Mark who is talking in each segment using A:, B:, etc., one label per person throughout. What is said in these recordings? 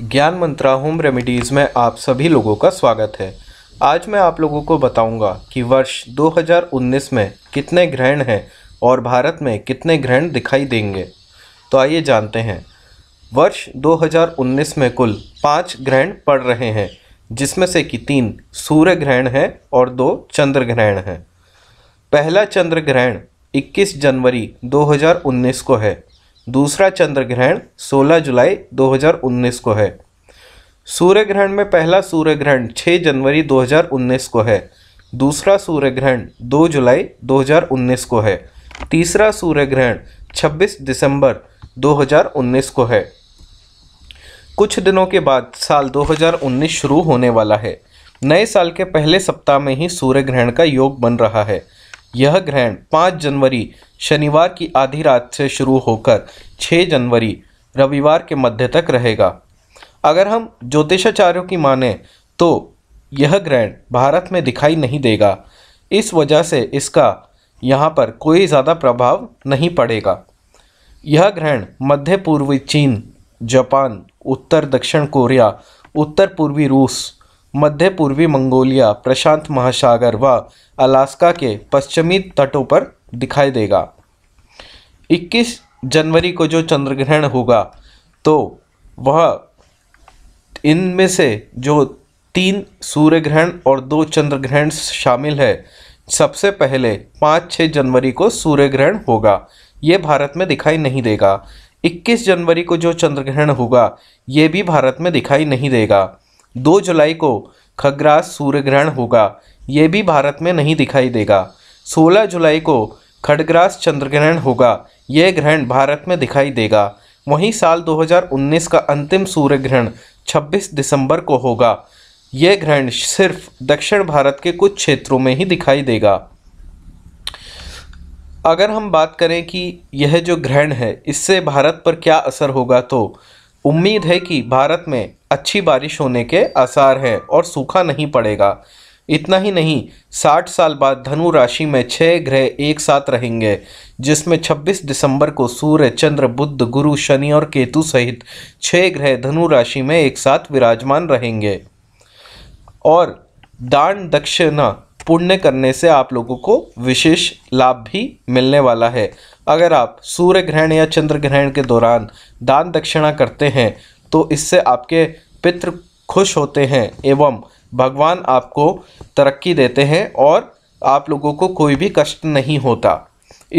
A: ज्ञान मंत्रा home remedies में आप सभी लोगों का स्वागत है आज मैं आप लोगों को बताऊंगा कि वर्ष 2019 में कितने ग्रहण हैं और भारत में कितने ग्रहण दिखाई देंगे तो आइए जानते हैं वर्ष 2019 में कुल पाँच ग्रहण पड़ रहे हैं जिसमें से कि तीन सूर्य ग्रहण हैं और दो चंद्र ग्रहण हैं पहला चंद्र ग्रहण 21 जनवरी 2019 को है दूसरा चंद्र ग्रहण 16 जुलाई 2019 को है सूर्य ग्रहण में पहला सूर्य ग्रहण 6 जनवरी 2019 को है दूसरा सूर्य ग्रहण 2 जुलाई 2019 को है तीसरा सूर्य ग्रहण 26 दिसंबर 2019 को है कुछ दिनों के बाद साल 2019 शुरू होने वाला है नए साल के पहले सप्ताह में ही सूर्य ग्रहण का योग बन रहा है यह ग्रहण 5 जनवरी शनिवार की आधी रात से शुरू होकर 6 जनवरी रविवार के मध्य तक रहेगा अगर हम ज्योतिषाचार्यों की माने तो यह ग्रहण भारत में दिखाई नहीं देगा इस वजह से इसका यहाँ पर कोई ज़्यादा प्रभाव नहीं पड़ेगा यह ग्रहण मध्य पूर्वी चीन जापान उत्तर दक्षिण कोरिया उत्तर पूर्वी रूस मध्य पूर्वी मंगोलिया प्रशांत महासागर व अलास्का के पश्चिमी तटों पर दिखाई देगा 21 जनवरी को जो चंद्र ग्रहण होगा तो वह इनमें से जो तीन सूर्य ग्रहण और दो चंद्र ग्रहण शामिल है सबसे पहले पाँच छः जनवरी को सूर्य ग्रहण होगा ये भारत में दिखाई नहीं देगा 21 जनवरी को जो चंद्र ग्रहण होगा ये भी भारत में दिखाई नहीं देगा दो जुलाई को खगरास सूर्य ग्रहण होगा ये भी भारत में नहीं दिखाई देगा सोलह जुलाई को खडग्रास चंद्र ग्रहण होगा यह ग्रहण भारत में दिखाई देगा वहीं साल 2019 का अंतिम सूर्य ग्रहण 26 दिसंबर को होगा यह ग्रहण सिर्फ दक्षिण भारत के कुछ क्षेत्रों में ही दिखाई देगा अगर हम बात करें कि यह जो ग्रहण है इससे भारत पर क्या असर होगा तो उम्मीद है कि भारत में अच्छी बारिश होने के आसार हैं और सूखा नहीं पड़ेगा इतना ही नहीं 60 साल बाद धनु राशि में छः ग्रह एक साथ रहेंगे जिसमें 26 दिसंबर को सूर्य चंद्र बुद्ध गुरु शनि और केतु सहित छः ग्रह धनु राशि में एक साथ विराजमान रहेंगे और दान दक्षिणा पुण्य करने से आप लोगों को विशेष लाभ भी मिलने वाला है अगर आप सूर्य ग्रहण या चंद्र ग्रहण के दौरान दान दक्षिणा करते हैं तो इससे आपके पितृ खुश होते हैं एवं भगवान आपको तरक्की देते हैं और आप लोगों को कोई भी कष्ट नहीं होता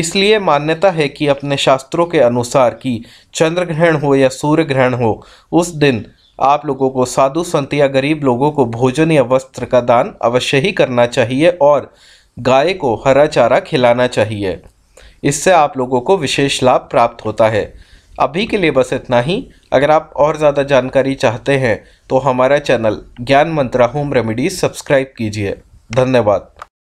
A: इसलिए मान्यता है कि अपने शास्त्रों के अनुसार कि चंद्र ग्रहण हो या सूर्य ग्रहण हो उस दिन आप लोगों को साधु संत या गरीब लोगों को भोजन या वस्त्र का दान अवश्य ही करना चाहिए और गाय को हरा चारा खिलाना चाहिए इससे आप लोगों को विशेष लाभ प्राप्त होता है अभी के लिए बस इतना ही अगर आप और ज़्यादा जानकारी चाहते हैं तो हमारा चैनल ज्ञान मंत्रा होम रेमेडीज सब्सक्राइब कीजिए धन्यवाद